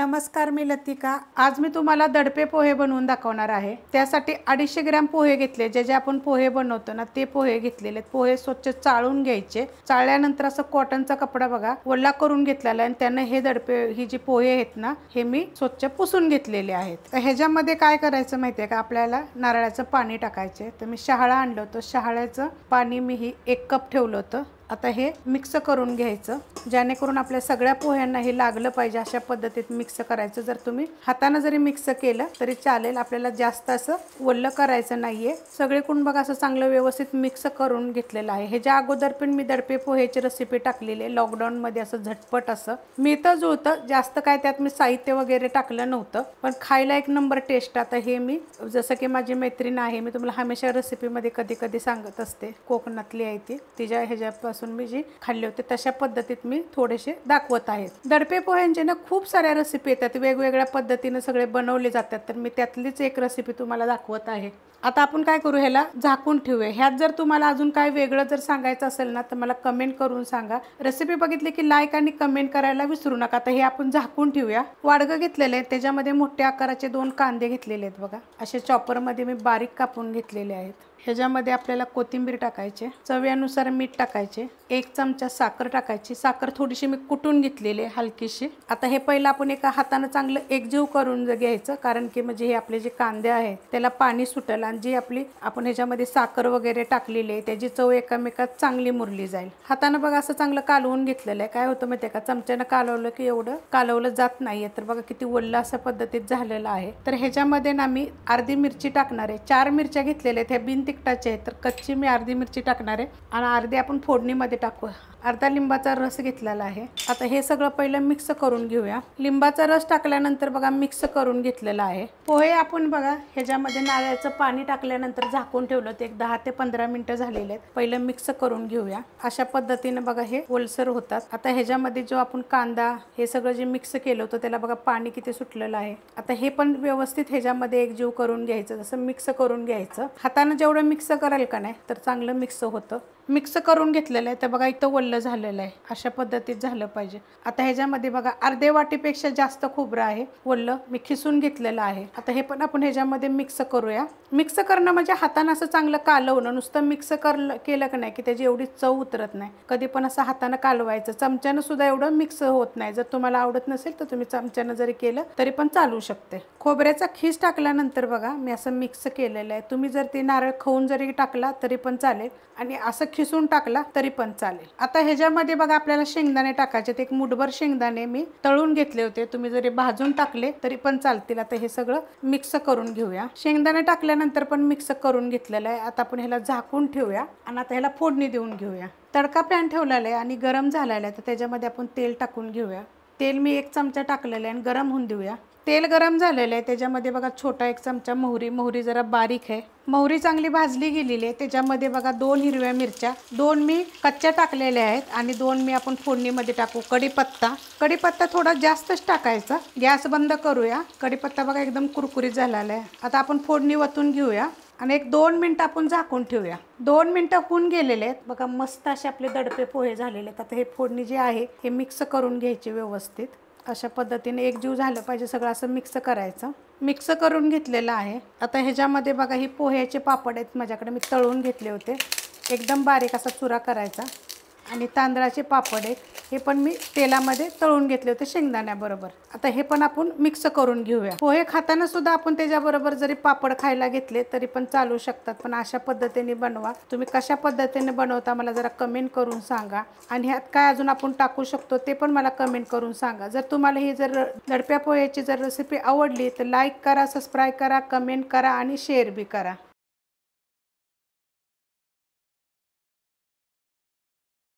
नमस्कार मी लतिका आज मी तुम्हाला दडपे पोहे बनवून दाखवणार आहे त्यासाठी अडीचशे ग्रॅम पोहे घेतले जे जे आपण पोहे बनवतो ना ते पोहे घेतलेले पोहे स्वच्छ चाळून घ्यायचे चाळल्यानंतर असं कॉटनचा कपडा बघा ओला करून घेतलेला आणि त्यांना हे दडपे ही जी पोहे आहेत ना हे मी स्वच्छ पुसून घेतलेले आहेत ह्याच्यामध्ये काय करायचं माहितीये का आपल्याला नारळाचं पाणी टाकायचे तर मी शहाळा आणलं होतं शहाळ्याचं पाणी मी ही एक कप ठेवलं होतं आता हे मिक्स करून घ्यायचं जेणेकरून आपल्या सगळ्या पोह्यांना हे लागलं पाहिजे अशा पद्धतीत मिक्स करायचं जर तुम्ही हातानं जरी मिक्स केलं तरी चालेल आपल्याला जास्त असं ओल्लं करायचं नाहीये सगळे कुण बघा असं चांगलं व्यवस्थित मिक्स करून घेतलेलं आहे हे ज्या अगोदर पण मी दडपे पोह्याची रेसिपी टाकलेली आहे मध्ये असं झटपट असं मिळतं होतं जास्त काय त्यात मी साहित्य वगैरे टाकलं नव्हतं पण खायला एक नंबर टेस्ट आता हे मी जसं की माझी मैत्रीण आहे मी तुम्हाला हमेशा रेसिपीमध्ये कधी कधी सांगत असते कोकणातली आहे ती तिच्या ह्याच्यापासून मी जी खाल्ली होते तशा पद्धतीत मी मी थोडेसे दाखवत आहे दडपे पोह्यांचे ना खूप साऱ्या रेसिपी येतात वेगवेगळ्या पद्धतीने सगळे बनवले जातात तर मी त्यातलीच एक रेसिपी तुम्हाला दाखवत आहे आता आपण काय करू ह्याला झाकून ठेवूया ह्यात जर तुम्हाला अजून काय वेगळं जर सांगायचं असेल ना तर मला कमेंट करून सांगा रेसिपी बघितली की लाईक आणि कमेंट करायला विसरू नका तर हे आपण झाकून ठेवूया वाडगं घेतलेलं आहे त्याच्यामध्ये मोठ्या आकाराचे दोन कांदे घेतलेले आहेत बघा असे चॉपरमध्ये मी बारीक कापून घेतलेले आहेत ह्याच्यामध्ये आपल्याला कोथिंबीर टाकायचे चव्यानुसार मीठ टाकायचे एक चमचा साखर टाकायची साखर थोडीशी मी कुटून घेतलेली आहे हलकीशी आता हे पहिलं आपण एका हातानं चांगलं एकजीव करून घ्यायचं कारण की म्हणजे हे आपले जे कांदे आहेत त्याला पाणी सुटेल आणि जी आपली आपण ह्याच्यामध्ये साखर वगैरे टाकलेली आहे त्याची चव एकामेकात चांगली मुरली जाईल हातानं बघा असं चांगलं कालवून घेतलेलं आहे काय होतं ते का चमच्यानं कालवलं की एवढं कालवलं जात नाहीये तर बघा किती वल्ल अशा पद्धतीत झालेलं आहे तर ह्याच्यामध्ये ना मी अर्धी मिरची टाकणार आहे चार मिरच्या घेतलेल्या आहेत ह्या बिन तिखटाचे आहे तर कच्ची मी अर्धी मिरची टाकणार आहे आणि अर्धी आपण फोडणीमध्ये टाकू अर्धा लिंबाचा रस घेतलेला आहे आता हे सगळं पहिलं मिक्स करून घेऊया लिंबाचा रस टाकल्यानंतर बघा मिक्स करून घेतलेला आहे पोहे आपण बघा ह्याच्यामध्ये नारळाचं पाणी टाकल्यानंतर झाकून ठेवलं ते एक दहा ते पंधरा मिनटं झालेले आहेत पहिलं मिक्स करून घेऊया अशा पद्धतीने बघा हे ओलसर होतात आता ह्याच्यामध्ये जो आपण कांदा हे सगळं जे मिक्स केलं होतं त्याला बघा पाणी किती सुटलेलं आहे आता हे पण व्यवस्थित ह्याच्यामध्ये एकजीव करून घ्यायचं जसं मिक्स करून घ्यायचं हाताने जेवढं थोडं मिक्स कराल का नाही तर चांगलं मिक्स होतं मिक्स करून घेतलेलं आहे तर बघा इथं वल्लं झालेलं आहे अशा पद्धतीत झालं पाहिजे आता ह्याच्यामध्ये बघा अर्धे वाटीपेक्षा जास्त खोबरं आहे वल्लं मी खिसून घेतलेलं आहे आता हे पण आपण ह्याच्यामध्ये मिक्स करूया मिक्स करणं म्हणजे हातानं असं चांगलं कालवणं नुसतं मिक्स करलं केलं का नाही की त्याची एवढी चव उतरत नाही कधी पण असं हातानं कालवायचं चमच्यानं सुद्धा एवढं मिक्स होत नाही जर तुम्हाला आवडत नसेल तर तुम्ही चमच्यानं जरी केलं तरी पण चालू शकते खोबऱ्याचा खीस टाकल्यानंतर बघा मी असं मिक्स केलेलं आहे तुम्ही जर ते नारळ खाऊन जरी टाकला तरी पण चालेल आणि असं खिसून टाकला तरी पण चालेल आता ह्याच्यामध्ये बघा आपल्याला शेंगदाणे टाकायचे एक मुठभर शेंगदाणे मी तळून घेतले होते तुम्ही जरी भाजून टाकले तरी पण चालतील आता हे सगळं मिक्स करून घेऊया शेंगदाणे टाकल्यानंतर पण मिक्स करून घेतलेलं आहे आता आपण ह्याला झाकून ठेवूया आणि आता ह्याला फोडणी देऊन घेऊया तडका पॅन ठेवलेला आहे आणि गरम झालेला आहे तर त्याच्यामध्ये आपण तेल टाकून घेऊया तेल मी एक चमचा टाकलेलं आहे आणि गरम होऊन देऊया तेल गरम झालेलं आहे त्याच्यामध्ये बघा छोटा एक चमचा मोहरी मोहरी जरा बारीक आहे मोहरी चांगली भाजली गेलेली आहे त्याच्यामध्ये बघा दोन हिरव्या मिरच्या दोन मी कच्च्या टाकलेल्या आहेत आणि दोन मी आपण फोडणीमध्ये टाकू कडीपत्ता कढीपत्ता थोडा जास्तच टाकायचा गॅस बंद करूया कढीपत्ता बघा एकदम कुरकुरीत झालेला आहे आता आपण फोडणी वतून घेऊया आणि एक दोन मिनटं आपण झाकून ठेवूया दोन मिनटं होऊन गेलेले आहेत बघा मस्त असे आपले दडपे पोहे झालेले आहेत आता हे फोडणी जे आहे हे मिक्स करून घ्यायचे व्यवस्थित अशा पद्धतीने एक जीव झालं पाहिजे सगळं असं मिक्स करायचं मिक्स करून घेतलेलं आहे आता ह्याच्यामध्ये बघा ही पोह्याचे पापड आहेत माझ्याकडे मी तळून घेतले होते एकदम बारीक असा चुरा करायचा आणि तांदळाचे पापड आहेत हे पण मी तेलामध्ये तळून घेतले होते शेंगदाण्याबरोबर आता हे पण आपण मिक्स करून घेऊया पोहे खाताना सुद्धा आपण त्याच्याबरोबर जरी पापड खायला घेतले तरी पण चालू शकतात पण अशा पद्धतीने बनवा तुम्ही कशा पद्धतीने बनवता मला जरा कमेंट करून सांगा आणि ह्यात काय अजून आपण टाकू शकतो ते पण मला कमेंट करून सांगा जर तुम्हाला ही जर दडप्या पोह्याची जर रेसिपी आवडली तर लाईक करा सबस्क्राईब करा कमेंट करा आणि शेअर बी करा